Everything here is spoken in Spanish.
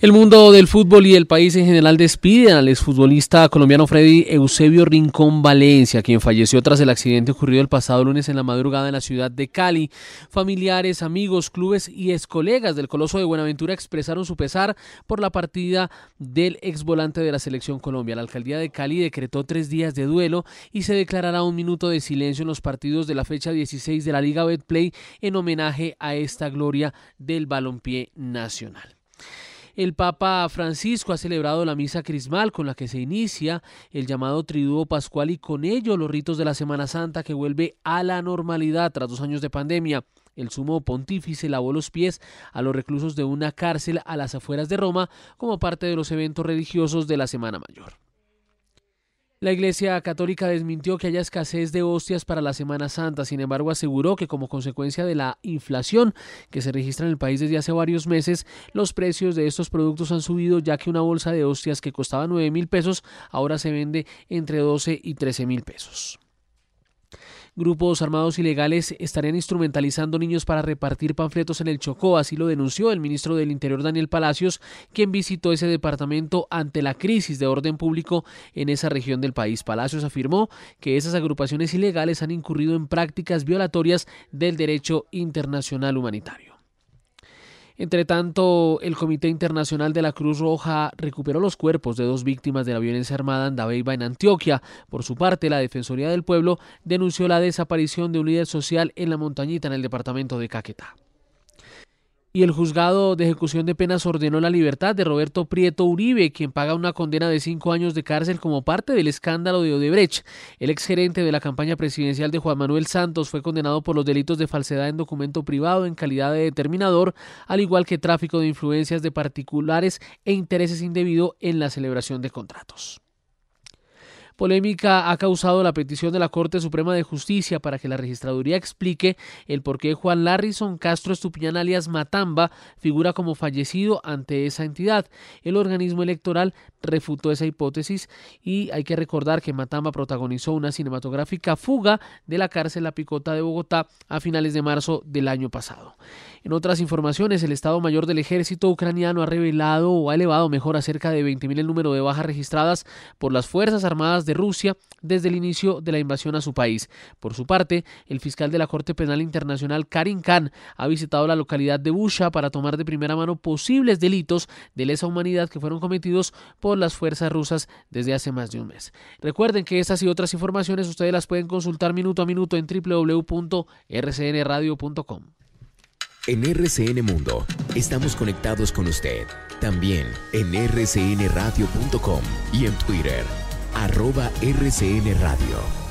El mundo del fútbol y el país en general despiden al exfutbolista colombiano Freddy Eusebio Rincón Valencia, quien falleció tras el accidente ocurrido el pasado lunes en la madrugada en la ciudad de Cali. Familiares, amigos, clubes y excolegas del Coloso de Buenaventura expresaron su pesar por la partida del exvolante de la Selección Colombia. La alcaldía de Cali decretó tres días de duelo y se declarará un minuto de silencio en los partidos de la fecha 16 de la Liga Betplay en homenaje a esta gloria del balompié nacional. El Papa Francisco ha celebrado la misa crismal con la que se inicia el llamado Triduo Pascual y con ello los ritos de la Semana Santa que vuelve a la normalidad tras dos años de pandemia. El sumo pontífice lavó los pies a los reclusos de una cárcel a las afueras de Roma como parte de los eventos religiosos de la Semana Mayor. La Iglesia Católica desmintió que haya escasez de hostias para la Semana Santa, sin embargo aseguró que como consecuencia de la inflación que se registra en el país desde hace varios meses, los precios de estos productos han subido ya que una bolsa de hostias que costaba 9 mil pesos ahora se vende entre 12 y 13 mil pesos. Grupos armados ilegales estarían instrumentalizando niños para repartir panfletos en el Chocó, así lo denunció el ministro del Interior Daniel Palacios, quien visitó ese departamento ante la crisis de orden público en esa región del país. Palacios afirmó que esas agrupaciones ilegales han incurrido en prácticas violatorias del derecho internacional humanitario. Entre tanto, el Comité Internacional de la Cruz Roja recuperó los cuerpos de dos víctimas de la violencia armada en Dabeiba, en Antioquia. Por su parte, la Defensoría del Pueblo denunció la desaparición de un líder social en la montañita en el departamento de Caquetá y el juzgado de ejecución de penas ordenó la libertad de Roberto Prieto Uribe, quien paga una condena de cinco años de cárcel como parte del escándalo de Odebrecht. El exgerente de la campaña presidencial de Juan Manuel Santos fue condenado por los delitos de falsedad en documento privado en calidad de determinador, al igual que tráfico de influencias de particulares e intereses indebido en la celebración de contratos. Polémica ha causado la petición de la Corte Suprema de Justicia para que la registraduría explique el por qué Juan Larrison Castro Estupiñán alias Matamba figura como fallecido ante esa entidad. El organismo electoral refutó esa hipótesis y hay que recordar que Matamba protagonizó una cinematográfica fuga de la cárcel La Picota de Bogotá a finales de marzo del año pasado. En otras informaciones, el Estado Mayor del Ejército ucraniano ha revelado o ha elevado mejor a cerca de 20.000 el número de bajas registradas por las Fuerzas Armadas de Rusia desde el inicio de la invasión a su país. Por su parte, el fiscal de la Corte Penal Internacional, Karim Khan, ha visitado la localidad de Busha para tomar de primera mano posibles delitos de lesa humanidad que fueron cometidos por las fuerzas rusas desde hace más de un mes. Recuerden que estas y otras informaciones ustedes las pueden consultar minuto a minuto en www.rcnradio.com. En RCN Mundo estamos conectados con usted, también en rcnradio.com y en Twitter, arroba rcnradio.